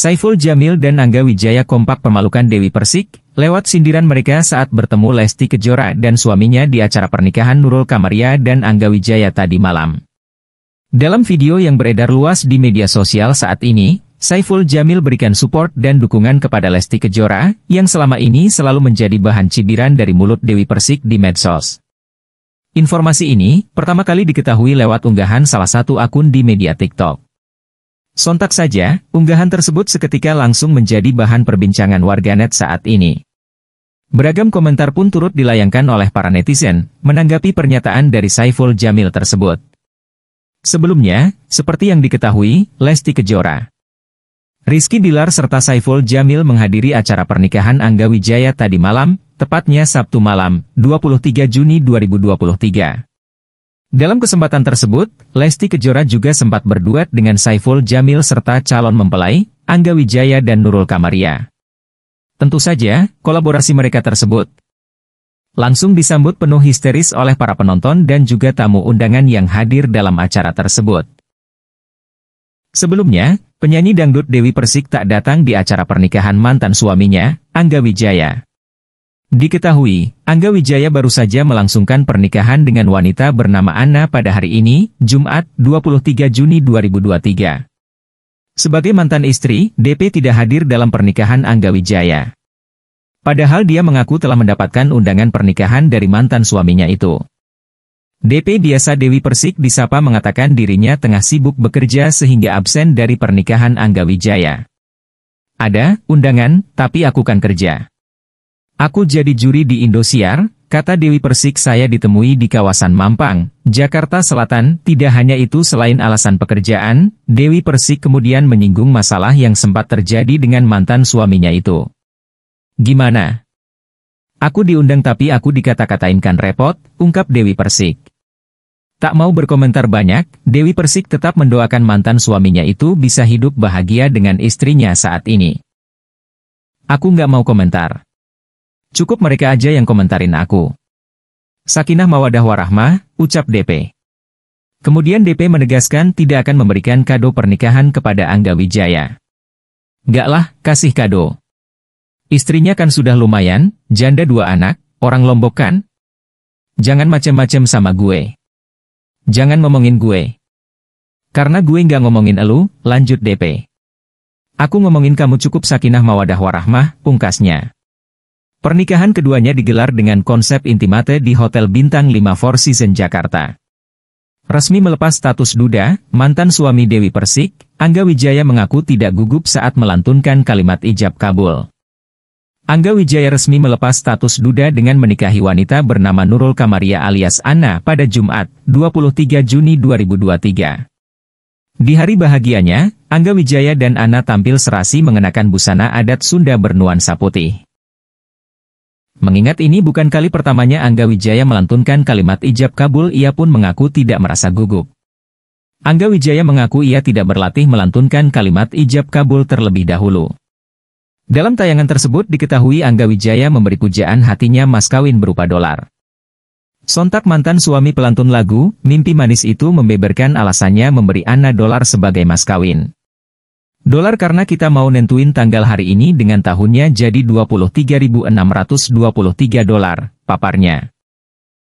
Saiful Jamil dan Angga Wijaya kompak pemalukan Dewi Persik, lewat sindiran mereka saat bertemu Lesti Kejora dan suaminya di acara pernikahan Nurul Kamaria dan Angga Wijaya tadi malam. Dalam video yang beredar luas di media sosial saat ini, Saiful Jamil berikan support dan dukungan kepada Lesti Kejora, yang selama ini selalu menjadi bahan cibiran dari mulut Dewi Persik di medsos. Informasi ini, pertama kali diketahui lewat unggahan salah satu akun di media TikTok. Sontak saja, unggahan tersebut seketika langsung menjadi bahan perbincangan warganet saat ini. Beragam komentar pun turut dilayangkan oleh para netizen, menanggapi pernyataan dari Saiful Jamil tersebut. Sebelumnya, seperti yang diketahui, Lesti Kejora. Rizky Dilar serta Saiful Jamil menghadiri acara pernikahan Angga Wijaya tadi malam, tepatnya Sabtu malam, 23 Juni 2023. Dalam kesempatan tersebut, Lesti Kejora juga sempat berduet dengan Saiful Jamil serta calon mempelai, Angga Wijaya dan Nurul Kamaria. Tentu saja, kolaborasi mereka tersebut langsung disambut penuh histeris oleh para penonton dan juga tamu undangan yang hadir dalam acara tersebut. Sebelumnya, penyanyi dangdut Dewi Persik tak datang di acara pernikahan mantan suaminya, Angga Wijaya. Diketahui, Angga Wijaya baru saja melangsungkan pernikahan dengan wanita bernama Anna pada hari ini, Jumat, 23 Juni 2023. Sebagai mantan istri, DP tidak hadir dalam pernikahan Angga Wijaya. Padahal dia mengaku telah mendapatkan undangan pernikahan dari mantan suaminya itu. DP biasa Dewi Persik disapa mengatakan dirinya tengah sibuk bekerja sehingga absen dari pernikahan Angga Wijaya. Ada, undangan, tapi aku kan kerja. Aku jadi juri di Indosiar, kata Dewi Persik saya ditemui di kawasan Mampang, Jakarta Selatan. Tidak hanya itu selain alasan pekerjaan, Dewi Persik kemudian menyinggung masalah yang sempat terjadi dengan mantan suaminya itu. Gimana? Aku diundang tapi aku dikata katainkan repot, ungkap Dewi Persik. Tak mau berkomentar banyak, Dewi Persik tetap mendoakan mantan suaminya itu bisa hidup bahagia dengan istrinya saat ini. Aku nggak mau komentar. Cukup mereka aja yang komentarin aku. Sakinah Mawadah Warahmah, ucap DP. Kemudian DP menegaskan tidak akan memberikan kado pernikahan kepada Angga Wijaya. Gak lah, kasih kado. Istrinya kan sudah lumayan, janda dua anak, orang lombok kan? Jangan macem-macem sama gue. Jangan ngomongin gue. Karena gue nggak ngomongin elu, lanjut DP. Aku ngomongin kamu cukup sakinah mawadah warahmah, pungkasnya. Pernikahan keduanya digelar dengan konsep intimate di Hotel Bintang 5 Four Seasons Jakarta. Resmi melepas status duda, mantan suami Dewi Persik, Angga Wijaya mengaku tidak gugup saat melantunkan kalimat ijab kabul. Angga Wijaya resmi melepas status duda dengan menikahi wanita bernama Nurul Kamaria alias Anna pada Jumat, 23 Juni 2023. Di hari bahagianya, Angga Wijaya dan Anna tampil serasi mengenakan busana adat Sunda bernuansa putih. Mengingat ini bukan kali pertamanya Angga Wijaya melantunkan kalimat ijab kabul ia pun mengaku tidak merasa gugup. Angga Wijaya mengaku ia tidak berlatih melantunkan kalimat ijab kabul terlebih dahulu. Dalam tayangan tersebut diketahui Angga Wijaya memberi pujaan hatinya mas kawin berupa dolar. Sontak mantan suami pelantun lagu, Mimpi Manis itu membeberkan alasannya memberi Anna dolar sebagai mas kawin. Dolar karena kita mau nentuin tanggal hari ini dengan tahunnya jadi 23.623 dolar, paparnya.